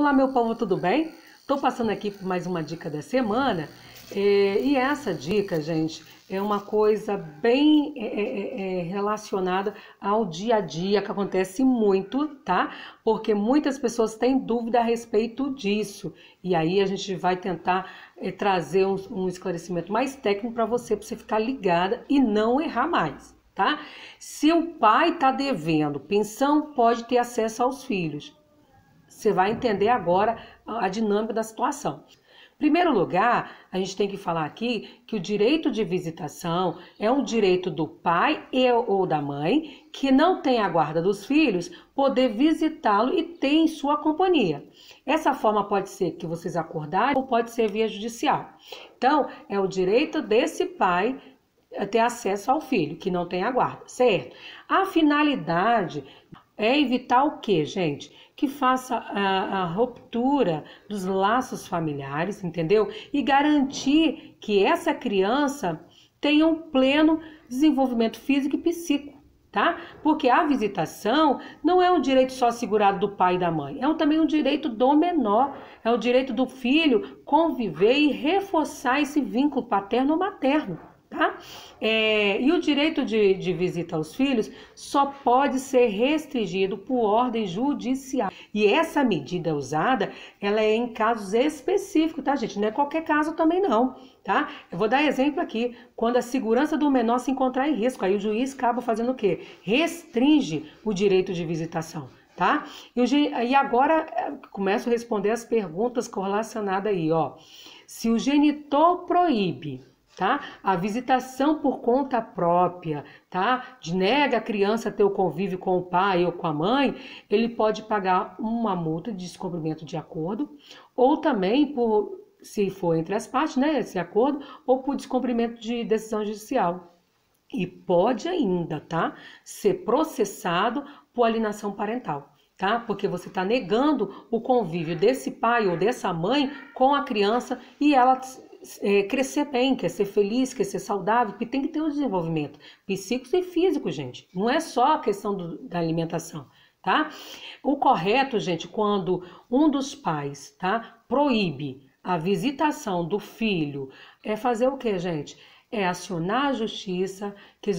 Olá, meu povo, tudo bem? Estou passando aqui por mais uma dica da semana. É, e essa dica, gente, é uma coisa bem é, é, relacionada ao dia a dia, que acontece muito, tá? Porque muitas pessoas têm dúvida a respeito disso. E aí a gente vai tentar trazer um, esclarecimento mais técnico para você, para você ficar ligada e não errar mais. Tá? Se o pai está devendo pensão, pode ter acesso aos filhos. Você vai entender agora a dinâmica da situação. Em primeiro lugar, a gente tem que falar aqui que o direito de visitação é um direito do pai e, ou da mãe que não tem a guarda dos filhos poder visitá-lo e ter em sua companhia. Essa forma pode ser que vocês acordarem ou pode ser via judicial. Então, é o direito desse pai eh, ter acesso ao filho que não tem a guarda, certo? A finalidade é evitar o que, gente? Que faça a, a, ruptura dos laços familiares, entendeu? E garantir que essa criança tenha um pleno desenvolvimento físico e psíquico. Tá? Porque a visitação não é um direito só assegurado do pai e da mãe, é um, também um direito do menor, é o um direito do filho conviver e reforçar esse vínculo paterno ou materno. Tá? É, e o direito de, de visita aos filhos só pode ser restringido por ordem judicial. E essa medida usada, ela é em casos específicos, tá, gente? Não é qualquer caso também não, tá? Eu vou dar exemplo aqui, quando a segurança do menor se encontrar em risco, aí o juiz acaba fazendo o quê? Restringe o direito de visitação. Tá? E, o, e agora é, começo a responder as perguntas correlacionadas aí, ó. Se o genitor proíbe tá? A visitação por conta própria, tá? De nega a criança ter o convívio com o pai ou com a mãe, ele pode pagar uma multa de descumprimento de acordo, ou também por se for entre as partes, né, esse acordo, ou por descumprimento de decisão judicial. E pode ainda, tá? Ser processado por alienação parental tá? Porque você está negando o convívio desse pai ou dessa mãe com a criança e ela é, crescer bem, quer ser feliz, quer ser saudável, porque tem que ter um desenvolvimento psíquico e físico, gente. Não é só a questão do, da alimentação, tá? O correto, gente, quando um dos pais, tá, proíbe a visitação do filho, é fazer o que, gente? É acionar a justiça que,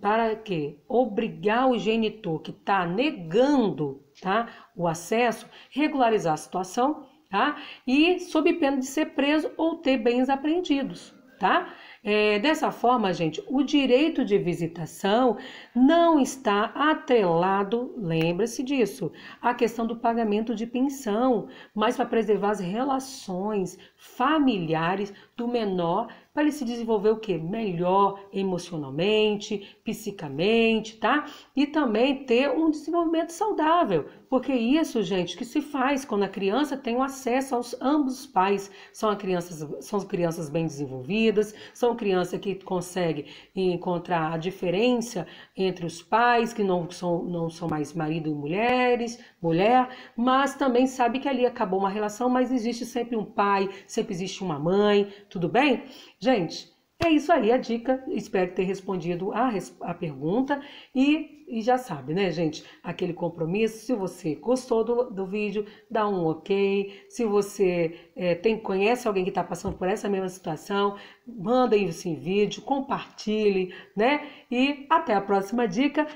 para que obrigar o genitor que está negando tá, o acesso, regularizar a situação tá? E sob pena de ser preso ou ter bens apreendidos, tá? É, dessa forma, gente, o direito de visitação não está atrelado, lembre-se disso, à questão do pagamento de pensão, mas para preservar as relações familiares do menor para ele se desenvolver o que melhor emocionalmente, psicamente, tá? E também ter um desenvolvimento saudável, porque isso, gente, que se faz quando a criança tem o acesso aos ambos os pais, são crianças, são crianças bem desenvolvidas, são então, criança que consegue encontrar a diferença entre os pais, que não são, não são mais marido e mulheres, mulher, mas também sabe que ali acabou uma relação, mas existe sempre um pai, sempre existe uma mãe, tudo bem? Gente, é isso aí a dica. Espero ter respondido a, a pergunta. E, e, já sabe, né, gente? Aquele compromisso. Se você gostou do, do vídeo, dá um ok. Se você é, tem, conhece alguém que está passando por essa mesma situação, manda isso em vídeo, compartilhe, né? E até a próxima dica.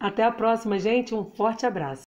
Até a próxima, gente. Um forte abraço.